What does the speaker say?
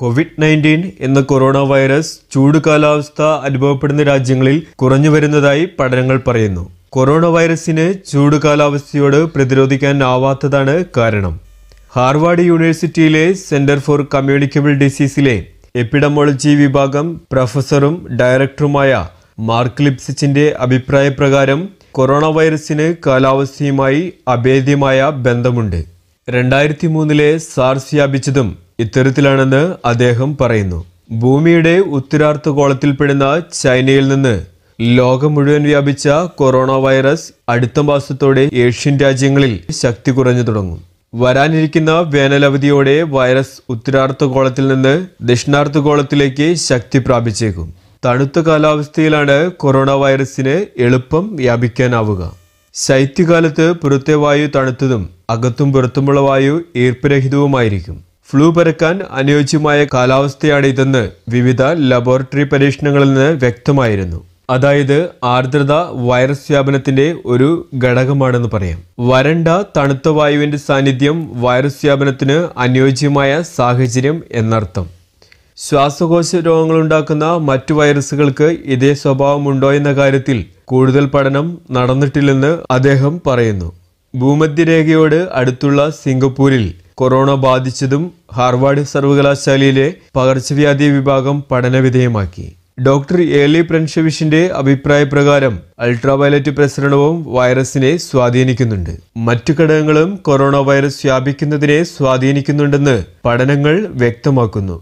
Covid nineteen എന്ന corona virus ചൂട് കാലാവസ്ഥ അനുഭവപ്പെടുന്ന രാജ്യങ്ങളിൽ കുറഞ്ഞു വരുന്നതായി പഠനങ്ങൾ പറയുന്നു കൊറോണ വൈറസിന് ചൂട് കാലാവസ്ഥയോട് പ്രതിരോധിക്കാൻ ആവാത്തതാണ് കാരണം ഹാർവാർഡ് യൂണിവേഴ്സിറ്റിയിലെ സെന്റർ ഫോർ കമ്മ്യൂണിക്കബിൾ ഡിസീസിലെ എപ്പിഡമോളജി വിഭാഗം പ്രൊഫസറും ഡയറക്ടറുമായ മാർക്ക് അഭിപ്രായ അഭിപ്രായപ്രകാരം കൊറോണ വൈറസിന് കാലാവസ്ഥയുമായി അഭേദ്യമായ ബന്ധമുണ്ട് രണ്ടായിരത്തി മൂന്നിലെ സാർസ് വ്യാപിച്ചതും ഇത്തരത്തിലാണെന്ന് അദ്ദേഹം പറയുന്നു ഭൂമിയുടെ ഉത്തരാർദ്ധ ഗോളത്തിൽപ്പെടുന്ന ചൈനയിൽ നിന്ന് ലോകം മുഴുവൻ വ്യാപിച്ച കൊറോണ വൈറസ് അടുത്ത മാസത്തോടെ ഏഷ്യൻ രാജ്യങ്ങളിൽ ശക്തി കുറഞ്ഞു തുടങ്ങും വരാനിരിക്കുന്ന വേനലവധിയോടെ വൈറസ് ഉത്തരാർദ്ധ ഗോളത്തിൽ നിന്ന് ദക്ഷിണാർദ്ധ ഗോളത്തിലേക്ക് ശക്തി പ്രാപിച്ചേക്കും തണുത്ത കാലാവസ്ഥയിലാണ് കൊറോണ വൈറസിന് എളുപ്പം വ്യാപിക്കാനാവുക ശൈത്യകാലത്ത് പുറത്തെ വായു തണുത്തതും അകത്തും പുറത്തുമുള്ള വായു ഈർപ്പരഹിതവുമായിരിക്കും ഫ്ലൂ പരക്കാൻ അനുയോജ്യമായ കാലാവസ്ഥയാണ് ഇതെന്ന് വിവിധ ലബോറട്ടറി പരീക്ഷണങ്ങളിൽ നിന്ന് വ്യക്തമായിരുന്നു അതായത് ആർദ്രത വൈറസ് വ്യാപനത്തിന്റെ ഒരു ഘടകമാണെന്ന് പറയാം വരണ്ട തണുത്ത വായുവിന്റെ സാന്നിധ്യം വൈറസ് വ്യാപനത്തിന് അനുയോജ്യമായ സാഹചര്യം എന്നർത്ഥം ശ്വാസകോശ ഉണ്ടാക്കുന്ന മറ്റു വൈറസുകൾക്ക് ഇതേ സ്വഭാവമുണ്ടോ എന്ന കാര്യത്തിൽ കൂടുതൽ പഠനം നടന്നിട്ടില്ലെന്ന് അദ്ദേഹം പറയുന്നു ഭൂമധ്യരേഖയോട് അടുത്തുള്ള സിംഗപ്പൂരിൽ കൊറോണ ബാധിച്ചതും ഹാർവാർഡ് സർവകലാശാലയിലെ പകർച്ചവ്യാധി വിഭാഗം പഠനവിധേയമാക്കി ഡോക്ടർ ഏലി പ്രൻഷവിഷിന്റെ അഭിപ്രായപ്രകാരം അൾട്രാവയലറ്റ് പ്രസരണവും വൈറസിനെ സ്വാധീനിക്കുന്നുണ്ട് മറ്റു ഘടകങ്ങളും കൊറോണ വൈറസ് വ്യാപിക്കുന്നതിനെ സ്വാധീനിക്കുന്നുണ്ടെന്ന് പഠനങ്ങൾ വ്യക്തമാക്കുന്നു